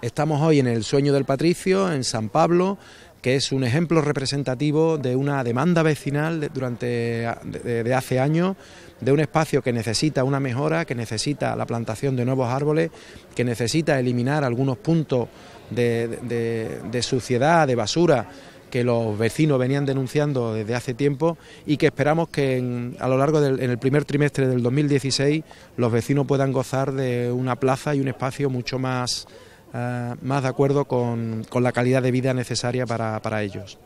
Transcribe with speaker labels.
Speaker 1: Estamos hoy en el Sueño del Patricio, en San Pablo, que es un ejemplo representativo de una demanda vecinal de, durante hace años, de un espacio que necesita una mejora, que necesita la plantación de nuevos árboles, que necesita eliminar algunos puntos de, suciedad, de basura que los vecinos venían denunciando desde hace tiempo y que esperamos que a lo largo del en el primer trimestre del 2016 los vecinos puedan gozar de una plaza y un espacio mucho más Ah, más de acuerdo con, con la calidad de vida necesaria para, para ellos.